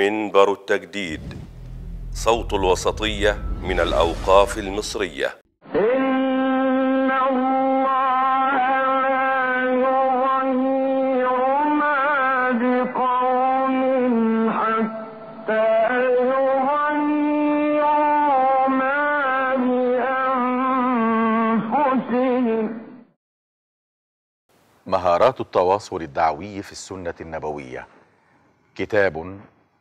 منبر التجديد صوت الوسطية من الأوقاف المصرية مهارات التواصل الدعوي في السنة النبوية كتاب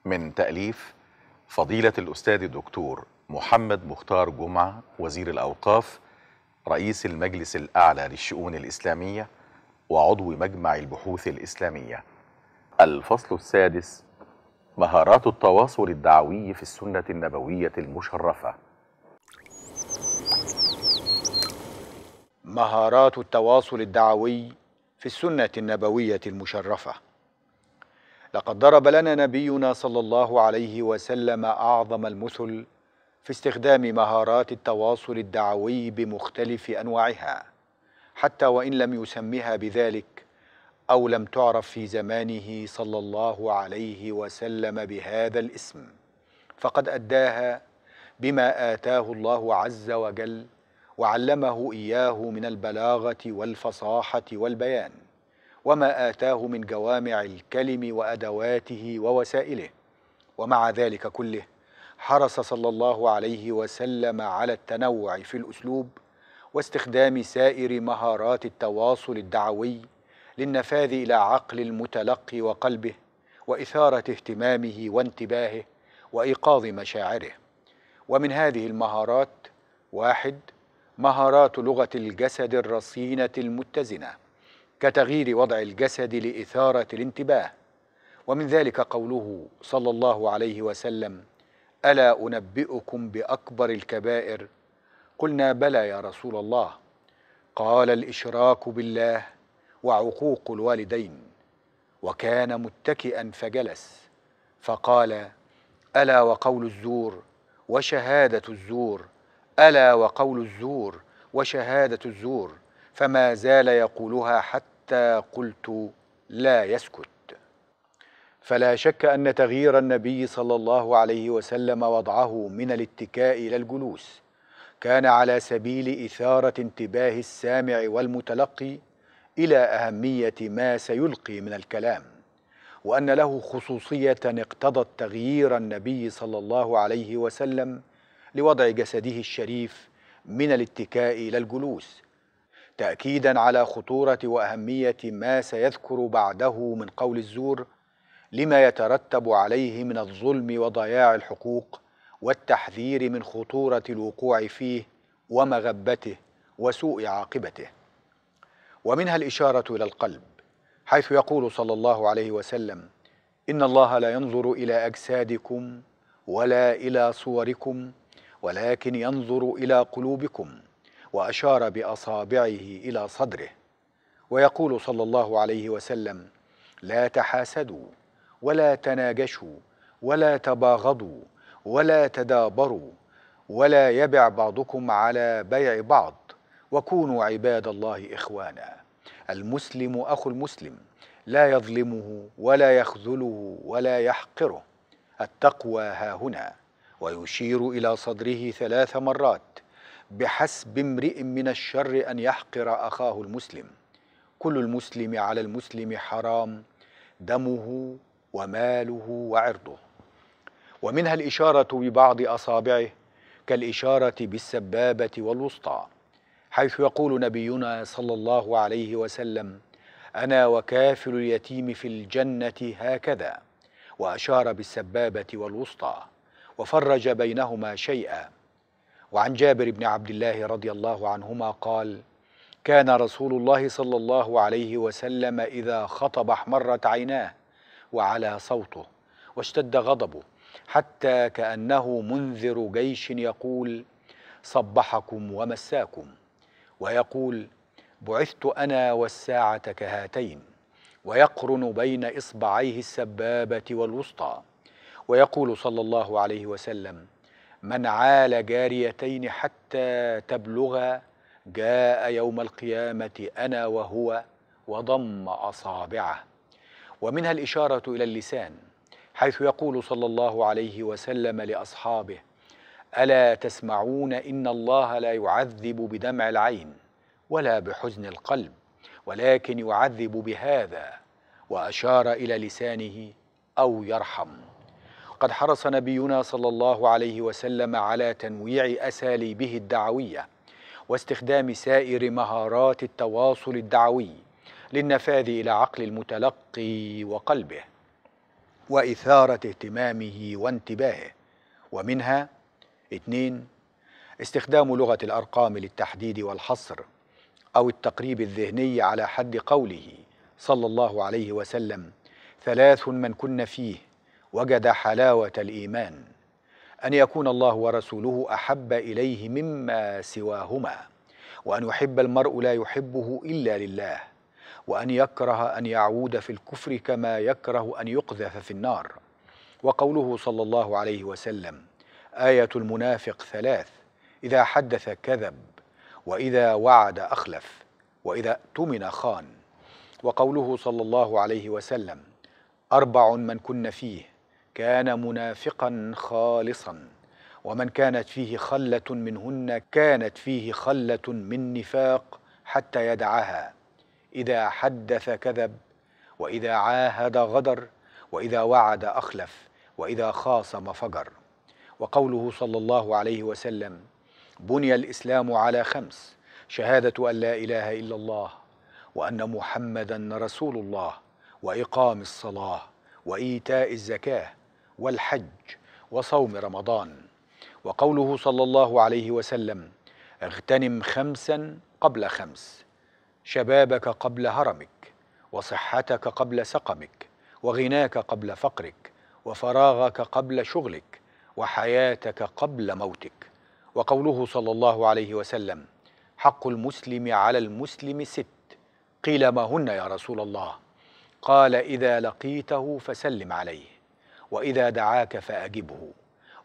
من تأليف فضيلة الأستاذ الدكتور محمد مختار جمعة وزير الأوقاف رئيس المجلس الأعلى للشؤون الإسلامية وعضو مجمع البحوث الإسلامية الفصل السادس مهارات التواصل الدعوي في السنة النبوية المشرفة مهارات التواصل الدعوي في السنة النبوية المشرفة لقد ضرب لنا نبينا صلى الله عليه وسلم أعظم المثل في استخدام مهارات التواصل الدعوي بمختلف أنواعها حتى وإن لم يسمها بذلك أو لم تعرف في زمانه صلى الله عليه وسلم بهذا الاسم فقد أداها بما آتاه الله عز وجل وعلمه إياه من البلاغة والفصاحة والبيان وما آتاه من جوامع الكلم وأدواته ووسائله ومع ذلك كله حرص صلى الله عليه وسلم على التنوع في الأسلوب واستخدام سائر مهارات التواصل الدعوي للنفاذ إلى عقل المتلقي وقلبه وإثارة اهتمامه وانتباهه وإيقاظ مشاعره ومن هذه المهارات واحد مهارات لغة الجسد الرصينة المتزنة كتغيير وضع الجسد لإثارة الانتباه ومن ذلك قوله صلى الله عليه وسلم ألا أنبئكم بأكبر الكبائر قلنا بلى يا رسول الله قال الإشراك بالله وعقوق الوالدين وكان متكئا فجلس فقال ألا وقول الزور وشهادة الزور ألا وقول الزور وشهادة الزور فما زال يقولها حتى قلت لا يسكت فلا شك ان تغيير النبي صلى الله عليه وسلم وضعه من الاتكاء الى الجلوس كان على سبيل اثاره انتباه السامع والمتلقي الى اهميه ما سيلقي من الكلام وان له خصوصيه اقتضت تغيير النبي صلى الله عليه وسلم لوضع جسده الشريف من الاتكاء الى الجلوس تأكيدا على خطورة وأهمية ما سيذكر بعده من قول الزور لما يترتب عليه من الظلم وضياع الحقوق والتحذير من خطورة الوقوع فيه ومغبته وسوء عاقبته ومنها الإشارة إلى القلب حيث يقول صلى الله عليه وسلم إن الله لا ينظر إلى أجسادكم ولا إلى صوركم ولكن ينظر إلى قلوبكم وأشار بأصابعه إلى صدره ويقول صلى الله عليه وسلم لا تحاسدوا ولا تناجشوا ولا تباغضوا ولا تدابروا ولا يبع بعضكم على بيع بعض وكونوا عباد الله إخوانا المسلم أخو المسلم لا يظلمه ولا يخذله ولا يحقره التقوى ها هنا ويشير إلى صدره ثلاث مرات بحسب امرئ من الشر أن يحقر أخاه المسلم كل المسلم على المسلم حرام دمه وماله وعرضه ومنها الإشارة ببعض أصابعه كالإشارة بالسبابة والوسطى حيث يقول نبينا صلى الله عليه وسلم أنا وكافل اليتيم في الجنة هكذا وأشار بالسبابة والوسطى وفرج بينهما شيئا وعن جابر بن عبد الله رضي الله عنهما قال كان رسول الله صلى الله عليه وسلم اذا خطب احمرت عيناه وعلى صوته واشتد غضبه حتى كانه منذر جيش يقول صبحكم ومساكم ويقول بعثت انا والساعه كهاتين ويقرن بين اصبعيه السبابه والوسطى ويقول صلى الله عليه وسلم من عال جاريتين حتى تبلغا جاء يوم القيامة أنا وهو وضم أصابعه ومنها الإشارة إلى اللسان حيث يقول صلى الله عليه وسلم لأصحابه ألا تسمعون إن الله لا يعذب بدمع العين ولا بحزن القلب ولكن يعذب بهذا وأشار إلى لسانه أو يرحم وقد حرص نبينا صلى الله عليه وسلم على تنويع أساليبه الدعوية واستخدام سائر مهارات التواصل الدعوي للنفاذ إلى عقل المتلقي وقلبه وإثارة اهتمامه وانتباهه ومنها اثنين استخدام لغة الأرقام للتحديد والحصر أو التقريب الذهني على حد قوله صلى الله عليه وسلم ثلاث من كن فيه وجد حلاوه الايمان ان يكون الله ورسوله احب اليه مما سواهما وان يحب المرء لا يحبه الا لله وان يكره ان يعود في الكفر كما يكره ان يقذف في النار وقوله صلى الله عليه وسلم ايه المنافق ثلاث اذا حدث كذب واذا وعد اخلف واذا اؤتمن خان وقوله صلى الله عليه وسلم اربع من كن فيه كان منافقا خالصا ومن كانت فيه خله منهن كانت فيه خله من نفاق حتى يدعها اذا حدث كذب واذا عاهد غدر واذا وعد اخلف واذا خاصم فجر وقوله صلى الله عليه وسلم بني الاسلام على خمس شهاده ان لا اله الا الله وان محمدا رسول الله واقام الصلاه وايتاء الزكاه والحج وصوم رمضان وقوله صلى الله عليه وسلم اغتنم خمسا قبل خمس شبابك قبل هرمك وصحتك قبل سقمك وغناك قبل فقرك وفراغك قبل شغلك وحياتك قبل موتك وقوله صلى الله عليه وسلم حق المسلم على المسلم ست قيل ما هن يا رسول الله قال اذا لقيته فسلم عليه واذا دعاك فاجبه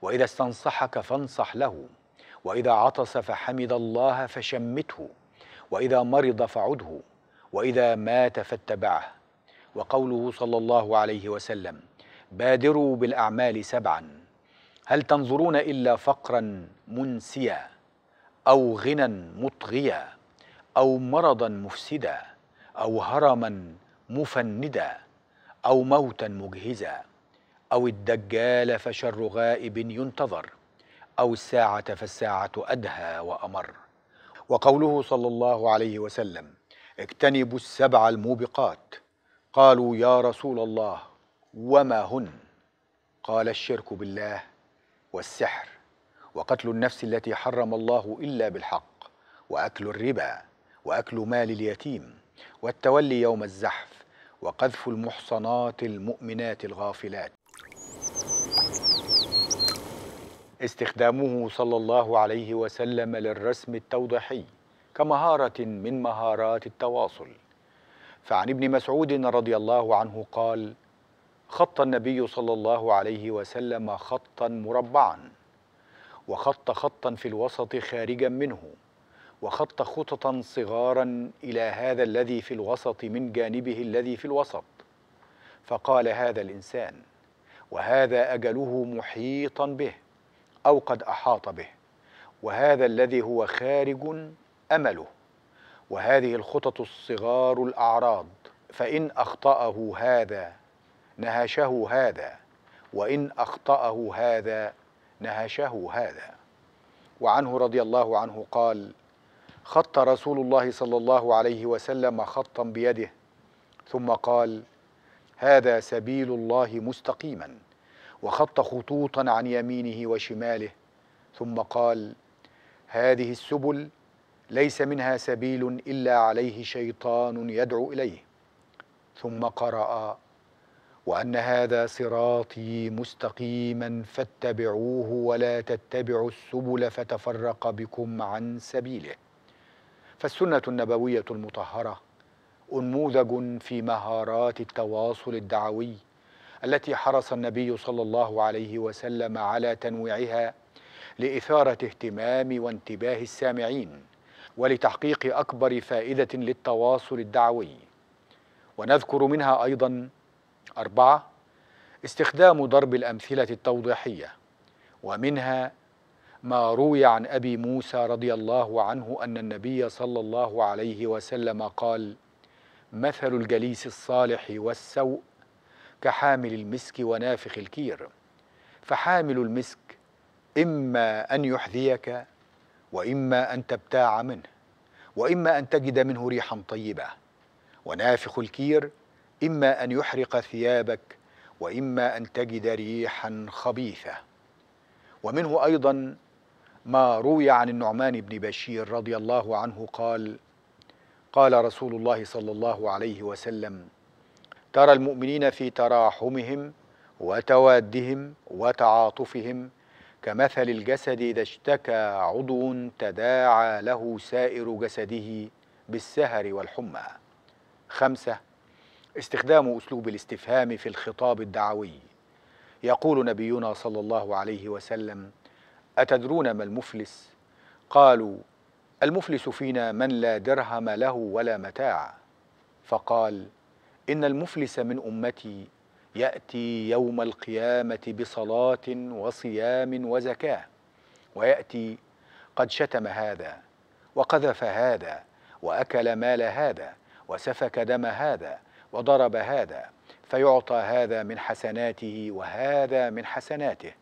واذا استنصحك فانصح له واذا عطس فحمد الله فشمته واذا مرض فعده واذا مات فاتبعه وقوله صلى الله عليه وسلم بادروا بالاعمال سبعا هل تنظرون الا فقرا منسيا او غنى مطغيا او مرضا مفسدا او هرما مفندا او موتا مجهزا أو الدجال فشر غائب ينتظر أو الساعة فالساعة أدهى وأمر وقوله صلى الله عليه وسلم اجتنبوا السبع الموبقات قالوا يا رسول الله وما هن قال الشرك بالله والسحر وقتل النفس التي حرم الله إلا بالحق وأكل الربا وأكل مال اليتيم والتولي يوم الزحف وقذف المحصنات المؤمنات الغافلات استخدامه صلى الله عليه وسلم للرسم التوضيحي كمهارة من مهارات التواصل فعن ابن مسعود رضي الله عنه قال خط النبي صلى الله عليه وسلم خطا مربعا وخط خطا في الوسط خارجا منه وخط خططا صغارا الى هذا الذي في الوسط من جانبه الذي في الوسط فقال هذا الانسان وهذا اجله محيطا به أو قد أحاط به وهذا الذي هو خارج أمله وهذه الخطط الصغار الأعراض فإن أخطأه هذا نهشه هذا وإن أخطأه هذا نهشه هذا وعنه رضي الله عنه قال خط رسول الله صلى الله عليه وسلم خطا بيده ثم قال هذا سبيل الله مستقيما وخط خطوطا عن يمينه وشماله ثم قال هذه السبل ليس منها سبيل الا عليه شيطان يدعو اليه ثم قرا وان هذا صراطي مستقيما فاتبعوه ولا تتبعوا السبل فتفرق بكم عن سبيله فالسنه النبويه المطهره انموذج في مهارات التواصل الدعوي التي حرص النبي صلى الله عليه وسلم على تنويعها لإثارة اهتمام وانتباه السامعين ولتحقيق أكبر فائدة للتواصل الدعوي ونذكر منها أيضا أربعة استخدام ضرب الأمثلة التوضيحية ومنها ما روي عن أبي موسى رضي الله عنه أن النبي صلى الله عليه وسلم قال مثل الجليس الصالح والسوء كحامل المسك ونافخ الكير فحامل المسك إما أن يحذيك وإما أن تبتاع منه وإما أن تجد منه ريحا طيبة ونافخ الكير إما أن يحرق ثيابك وإما أن تجد ريحا خبيثة ومنه أيضا ما روي عن النعمان بن بشير رضي الله عنه قال قال رسول الله صلى الله عليه وسلم ترى المؤمنين في تراحمهم وتوادهم وتعاطفهم كمثل الجسد اذا اشتكى عضو تداعى له سائر جسده بالسهر والحمى خمسه استخدام اسلوب الاستفهام في الخطاب الدعوي يقول نبينا صلى الله عليه وسلم اتدرون ما المفلس قالوا المفلس فينا من لا درهم له ولا متاع فقال إن المفلس من أمتي يأتي يوم القيامة بصلاة وصيام وزكاة ويأتي قد شتم هذا وقذف هذا وأكل مال هذا وسفك دم هذا وضرب هذا فيعطى هذا من حسناته وهذا من حسناته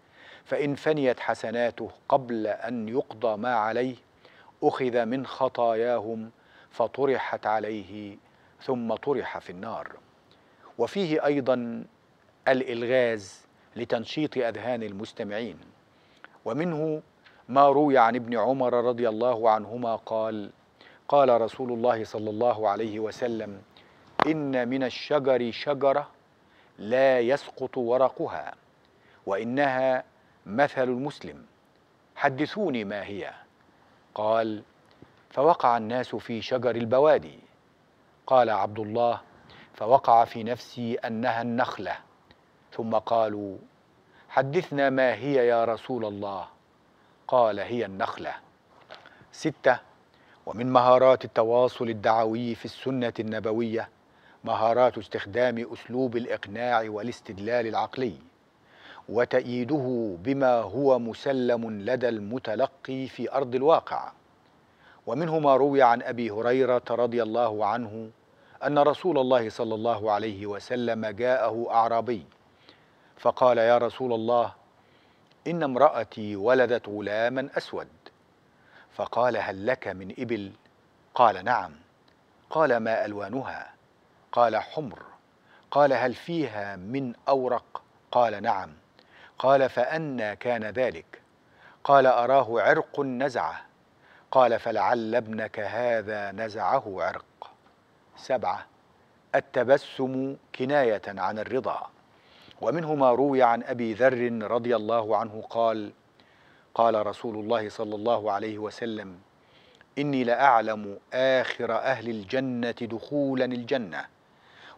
فإن فنيت حسناته قبل أن يقضى ما عليه أخذ من خطاياهم فطرحت عليه ثم طرح في النار وفيه ايضا الالغاز لتنشيط اذهان المستمعين ومنه ما روي عن ابن عمر رضي الله عنهما قال قال رسول الله صلى الله عليه وسلم ان من الشجر شجره لا يسقط ورقها وانها مثل المسلم حدثوني ما هي قال فوقع الناس في شجر البوادي قال عبد الله فوقع في نفسي انها النخله ثم قالوا حدثنا ما هي يا رسول الله قال هي النخله سته ومن مهارات التواصل الدعوي في السنه النبويه مهارات استخدام اسلوب الاقناع والاستدلال العقلي وتأييده بما هو مسلم لدى المتلقي في أرض الواقع ومنه ما روي عن أبي هريرة رضي الله عنه أن رسول الله صلى الله عليه وسلم جاءه أعرابي فقال يا رسول الله إن امرأتي ولدت غلاما أسود فقال هل لك من إبل؟ قال نعم قال ما ألوانها؟ قال حمر قال هل فيها من أورق؟ قال نعم قال فأنى كان ذلك قال أراه عرق نزعه قال فلعل ابنك هذا نزعه عرق سبعة التبسم كناية عن الرضا ومنه ما روي عن أبي ذر رضي الله عنه قال قال رسول الله صلى الله عليه وسلم إني لأعلم آخر أهل الجنة دخولا الجنة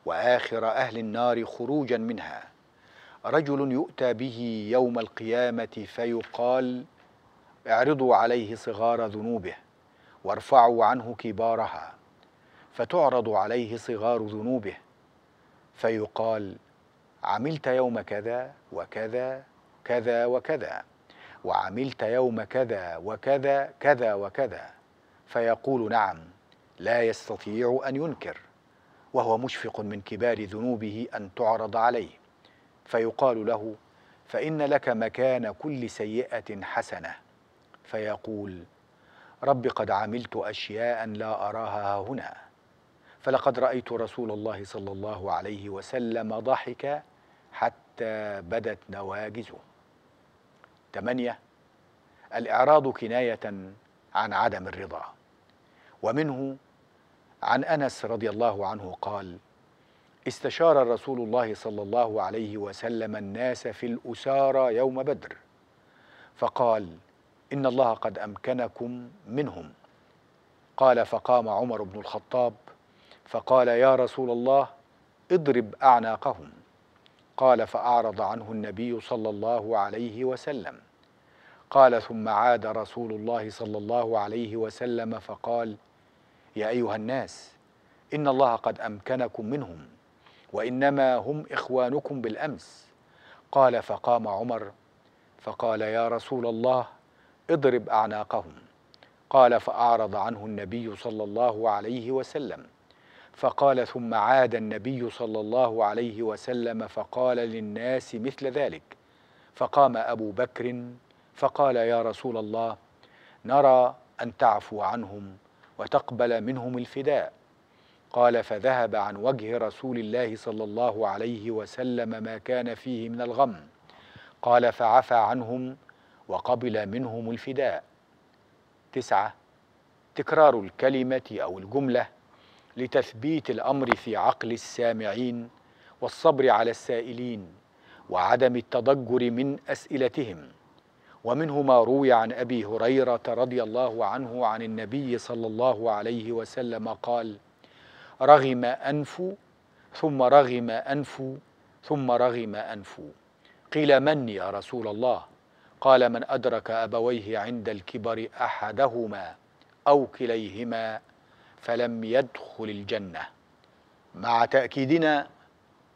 وآخر أهل النار خروجا منها رجل يؤتى به يوم القيامة فيقال اعرضوا عليه صغار ذنوبه وارفعوا عنه كبارها فتعرض عليه صغار ذنوبه فيقال عملت يوم كذا وكذا كذا وكذا وعملت يوم كذا وكذا كذا وكذا فيقول نعم لا يستطيع ان ينكر وهو مشفق من كبار ذنوبه ان تعرض عليه فيقال له فان لك مكان كل سيئه حسنه فيقول رب قد عملت أشياء لا أراها هنا فلقد رأيت رسول الله صلى الله عليه وسلم ضحك حتى بدت نواجزه ثمانية الإعراض كناية عن عدم الرضا ومنه عن أنس رضي الله عنه قال استشار رسول الله صلى الله عليه وسلم الناس في الأسارى يوم بدر فقال إن الله قد أمكنكم منهم قال فقام عمر بن الخطاب فقال يا رسول الله اضرب أعناقهم قال فأعرض عنه النبي صلى الله عليه وسلم قال ثم عاد رسول الله صلى الله عليه وسلم فقال يا أيها الناس إن الله قد أمكنكم منهم وإنما هم إخوانكم بالأمس قال فقام عمر فقال يا رسول الله اضرب أعناقهم قال فأعرض عنه النبي صلى الله عليه وسلم فقال ثم عاد النبي صلى الله عليه وسلم فقال للناس مثل ذلك فقام أبو بكر فقال يا رسول الله نرى أن تعفو عنهم وتقبل منهم الفداء قال فذهب عن وجه رسول الله صلى الله عليه وسلم ما كان فيه من الغم قال فعفى عنهم وقبل منهم الفداء تسعة تكرار الكلمة أو الجملة لتثبيت الأمر في عقل السامعين والصبر على السائلين وعدم التضجر من أسئلتهم ومنه ما روي عن أبي هريرة رضي الله عنه عن النبي صلى الله عليه وسلم قال رغم أنف ثم رغم أنف ثم رغم أنف قيل من يا رسول الله قال من أدرك أبويه عند الكبر أحدهما أو كليهما فلم يدخل الجنة مع تأكيدنا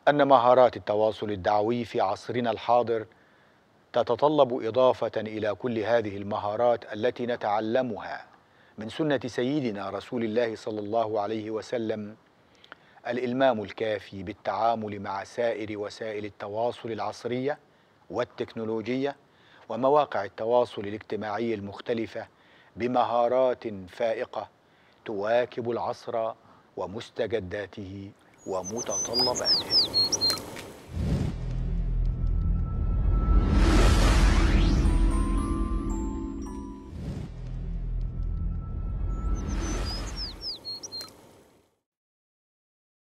أن مهارات التواصل الدعوي في عصرنا الحاضر تتطلب إضافة إلى كل هذه المهارات التي نتعلمها من سنة سيدنا رسول الله صلى الله عليه وسلم الإلمام الكافي بالتعامل مع سائر وسائل التواصل العصرية والتكنولوجية ومواقع التواصل الاجتماعي المختلفة بمهارات فائقة تواكب العصر ومستجداته ومتطلباته